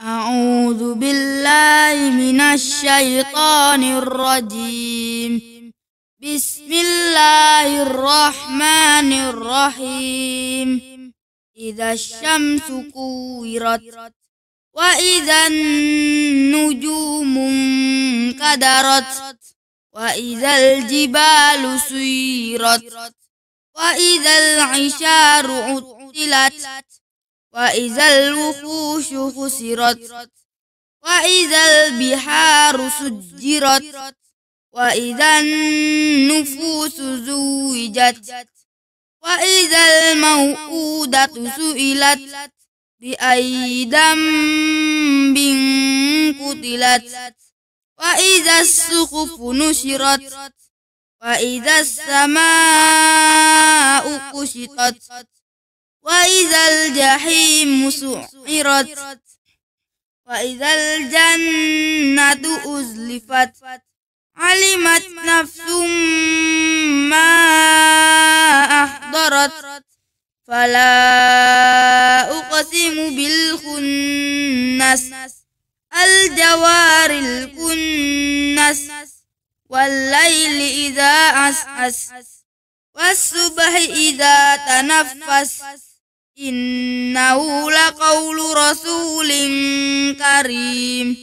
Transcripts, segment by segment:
أعوذ بالله من الشيطان الرجيم بسم الله الرحمن الرحيم إذا الشمس كورت وإذا النجوم انكدرت وإذا الجبال سيرت وإذا العشار عطلت وإذا الوحوش خسرت وإذا البحار سجرت وإذا النفوس زوجت وإذا الموءودة سئلت بأي ذنب قتلت وإذا السقف نشرت وإذا السماء كشطت وإذا الجحيم سعرت وإذا الجنة أزلفت علمت نفس ما أحضرت فلا أقسم بالخنس الجوار الكنس والليل إذا أسأس والصبح إذا تنفس إنه لقول رسول كريم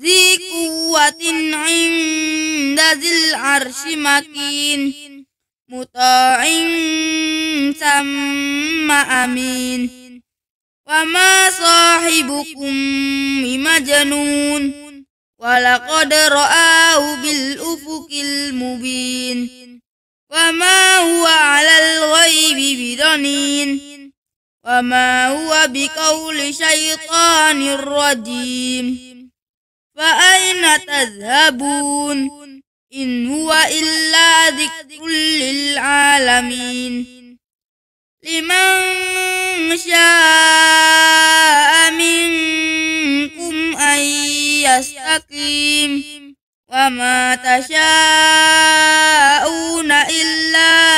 ذي قوة عند ذي العرش مكين مطاع ثم أمين وما صاحبكم بمجنون ولقد رآه بالأفق المبين وما هو على وما هو بقول شيطان رجيم فأين تذهبون إن هو إلا ذكر للعالمين لمن شاء منكم أن يستقيم وما تشاءون إلا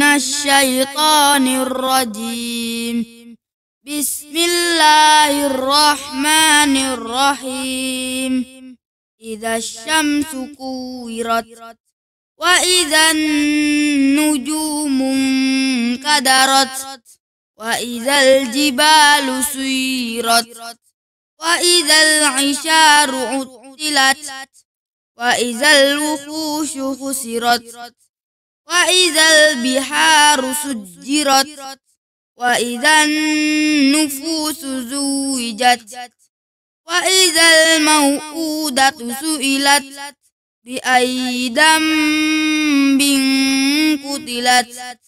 من الشيطان الرجيم بسم الله الرحمن الرحيم إذا الشمس كورت وإذا النجوم انكدرت وإذا الجبال سيرت وإذا العشار عطلت وإذا الوحوش خسرت وإذا البحار سجرت وإذا النفوس زوجت وإذا الموءودة سئلت بأي ذنب قتلت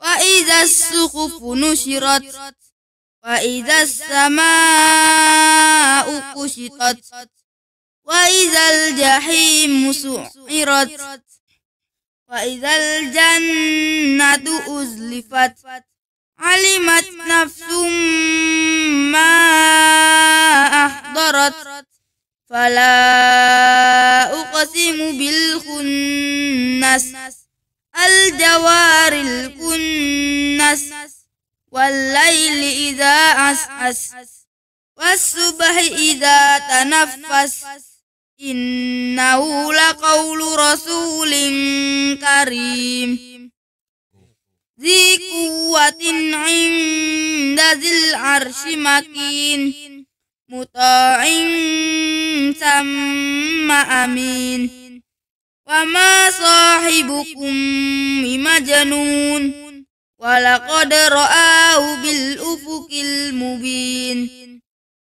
وإذا السقف نشرت وإذا السماء كشطت وإذا الجحيم سعرت وإذا الجنة أزلفت علمت نفس ما أحضرت فلا أقسم بالخنس الجوار الكنس والليل إذا أسعس والصبح إذا تنفس إنه لقول رسول كريم ذي قوة عند ذي العرش مكين مطاع ثم أمين وما صاحبكم بمجنون ولقد رآه بالأفق المبين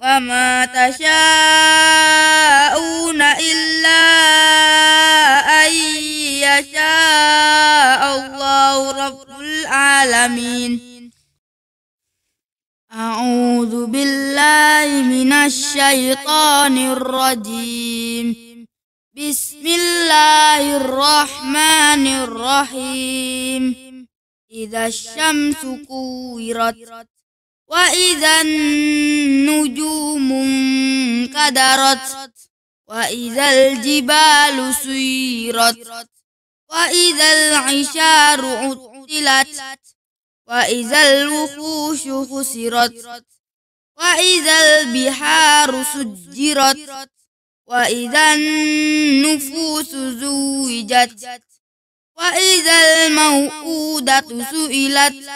وما تشاءون إلا أن يشاء الله رب العالمين أعوذ بالله من الشيطان الرجيم بسم الله الرحمن الرحيم إذا الشمس كورت وإذا النجوم انكدرت وإذا الجبال سيرت وإذا العشار عطلت وإذا الوحوش خسرت وإذا البحار سجرت وإذا النفوس زوجت وإذا الموءودة سئلت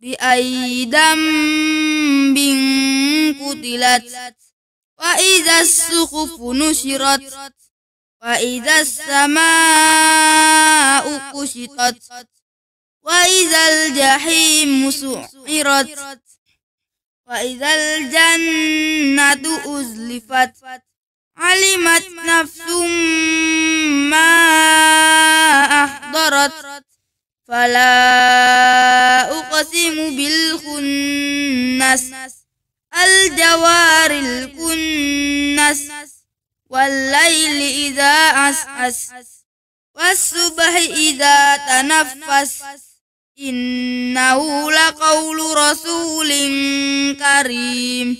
بأي ذنب قتلت وإذا السقف نشرت وإذا السماء كشطت وإذا الجحيم سعرت وإذا الجنة أزلفت علمت نفس ما أحضرت فلا الكنس الجوار الكنس والليل إذا أسأس والصبح إذا تنفس إنه لقول رسول كريم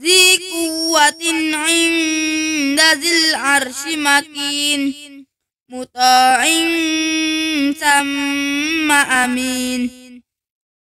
ذي قوة عند ذي العرش مكين مطاع ثم أمين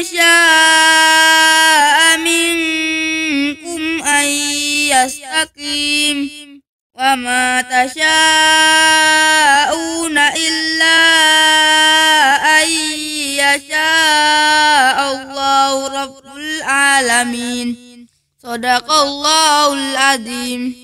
شاء منكم أن يستقيم وما تشاءون إلا أن يشاء الله رب العالمين صدق الله العظيم